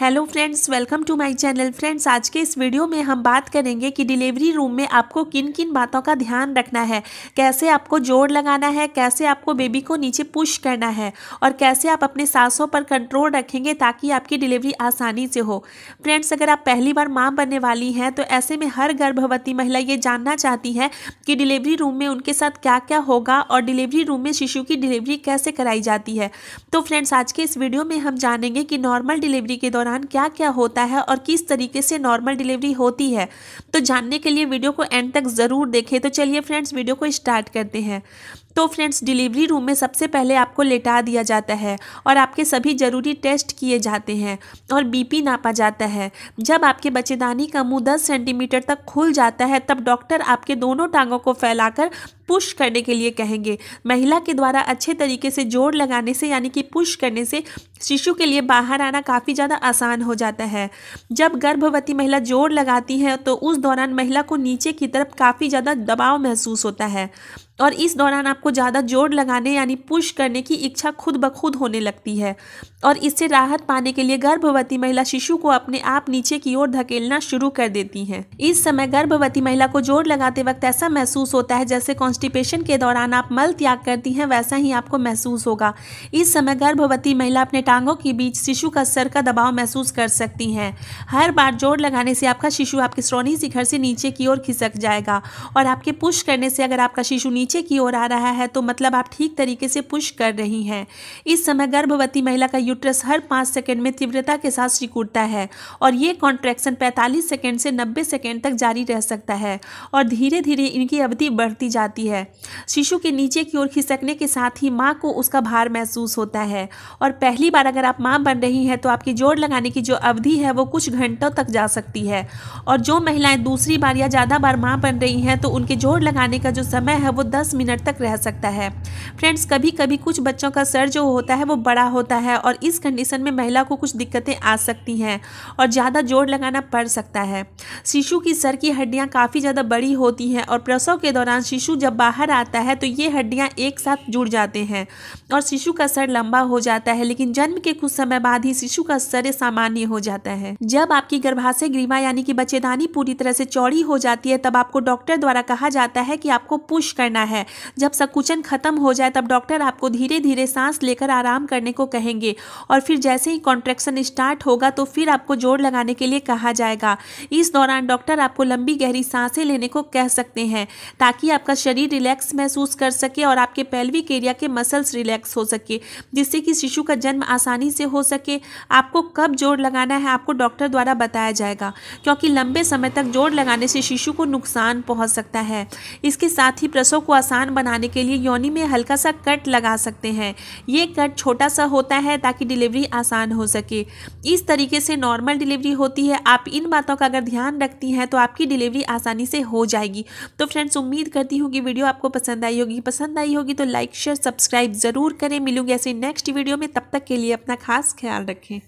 hello friends welcome to my channel friends आज के इस वीडियो में हम बात करेंगे कि डिलीवरी रूम में आपको किन किन बातों का ध्यान रखना है कैसे आपको जोड़ लगाना है कैसे आपको बेबी को नीचे पुश करना है और कैसे आप अपने सांसों पर कंट्रोल रखेंगे ताकि आपकी डिलीवरी आसानी से हो फ्रेंड्स अगर आप पहली बार माँ बनने वाली हैं तो ऐसे में हर गर्भवती महिला ये जानना चाहती है कि डिलीवरी रूम में उनके साथ क्या क्या होगा और डिलीवरी रूम में शिशु की डिलीवरी कैसे कराई जाती है तो फ्रेंड्स आज के इस वीडियो में हम जानेंगे कि नॉर्मल डिलीवरी के दौरान दौरान क्या क्या होता है और किस तरीके से नॉर्मल डिलीवरी होती है तो जानने के लिए वीडियो को एंड तक ज़रूर देखें तो चलिए फ्रेंड्स वीडियो को स्टार्ट करते हैं तो फ्रेंड्स डिलीवरी रूम में सबसे पहले आपको लेटा दिया जाता है और आपके सभी ज़रूरी टेस्ट किए जाते हैं और बीपी नापा जाता है जब आपके बच्चेदानी का मुंह 10 सेंटीमीटर तक खुल जाता है तब डॉक्टर आपके दोनों टांगों को फैलाकर पुश करने के लिए कहेंगे महिला के द्वारा अच्छे तरीके से जोर लगाने से यानी कि पुश करने से शिशु के लिए बाहर आना काफ़ी ज़्यादा आसान हो जाता है जब गर्भवती महिला जोर लगाती है तो उस दौरान महिला को नीचे की तरफ काफ़ी ज़्यादा दबाव महसूस होता है और इस दौरान आपको ज़्यादा जोर लगाने यानी पुश करने की इच्छा खुद ब खुद होने लगती है और इससे राहत पाने के लिए गर्भवती महिला शिशु को अपने आप नीचे की ओर धकेलना शुरू कर देती हैं इस समय गर्भवती महिला को जोर लगाते वक्त ऐसा महसूस होता है जैसे कॉन्स्टिपेशन के दौरान आप मल त्याग करती हैं वैसा ही आपको महसूस होगा इस समय गर्भवती महिला अपने टांगों के बीच शिशु का सर का दबाव महसूस कर सकती हैं हर बार जोर लगाने से आपका शिशु आपके श्रोणी शिखर से नीचे की ओर खिसक जाएगा और आपके पुश करने से अगर आपका शिशु नीचे नीचे की ओर आ रहा है तो मतलब आप ठीक तरीके से पुश कर रही हैं इस समय गर्भवती महिला का यूट्रस हर पाँच सेकेंड में तीव्रता के साथ सिकुड़ता है और ये कॉन्ट्रैक्शन पैंतालीस सेकेंड से नब्बे सेकेंड तक जारी रह सकता है और धीरे धीरे इनकी अवधि बढ़ती जाती है शिशु के नीचे की ओर खिसकने के साथ ही माँ को उसका भार महसूस होता है और पहली बार अगर आप माँ बन रही हैं तो आपकी जोड़ लगाने की जो अवधि है वो कुछ घंटों तक जा सकती है और जो महिलाएं दूसरी बार या ज़्यादा बार माँ बन रही हैं तो उनके जोड़ लगाने का जो समय है वो दस दस मिनट तक रह सकता है फ्रेंड्स कभी कभी कुछ बच्चों का सर जो होता है वो बड़ा होता है और इस कंडीशन में महिला को कुछ दिक्कतें आ सकती हैं और ज़्यादा जोर लगाना पड़ सकता है शिशु की सर की हड्डियाँ काफ़ी ज़्यादा बड़ी होती हैं और प्रसव के दौरान शिशु जब बाहर आता है तो ये हड्डियाँ एक साथ जुड़ जाते हैं और शिशु का सर लंबा हो जाता है लेकिन जन्म के कुछ समय बाद ही शिशु का सर सामान्य हो जाता है जब आपकी गर्भाशय ग्रीवा यानी कि बच्चेदानी पूरी तरह से चौड़ी हो जाती है तब आपको डॉक्टर द्वारा कहा जाता है कि आपको पुश करना है जब संकुचन खत्म हो जाए तब डॉक्टर आपको धीरे धीरे सांस लेकर आराम करने को कहेंगे और फिर जैसे ही कॉन्ट्रेक्शन स्टार्ट होगा तो फिर आपको जोड़ लगाने के लिए कहा जाएगा इस दौरान डॉक्टर आपको लंबी गहरी सांसें लेने को कह सकते हैं ताकि आपका शरीर रिलैक्स महसूस कर सके और आपके पेल्विक एरिया के मसल्स रिलैक्स हो सके जिससे कि शिशु का जन्म आसानी से हो सके आपको कब जोड़ लगाना है आपको डॉक्टर द्वारा बताया जाएगा क्योंकि लंबे समय तक जोड़ लगाने से शिशु को नुकसान पहुंच सकता है इसके साथ ही प्रसव को आसान बनाने के लिए योनि में हल्का सा कट लगा सकते हैं ये कट छोटा सा होता है ताकि डिलीवरी आसान हो सके इस तरीके से नॉर्मल डिलीवरी होती है आप इन बातों का अगर ध्यान रखती हैं तो आपकी डिलीवरी आसानी से हो जाएगी तो फ्रेंड्स उम्मीद करती हूँ कि वीडियो आपको पसंद आई होगी पसंद आई होगी तो लाइक शेयर सब्सक्राइब ज़रूर करें मिलूंगी ऐसे नेक्स्ट वीडियो में तब तक के लिए अपना खास ख्याल रखें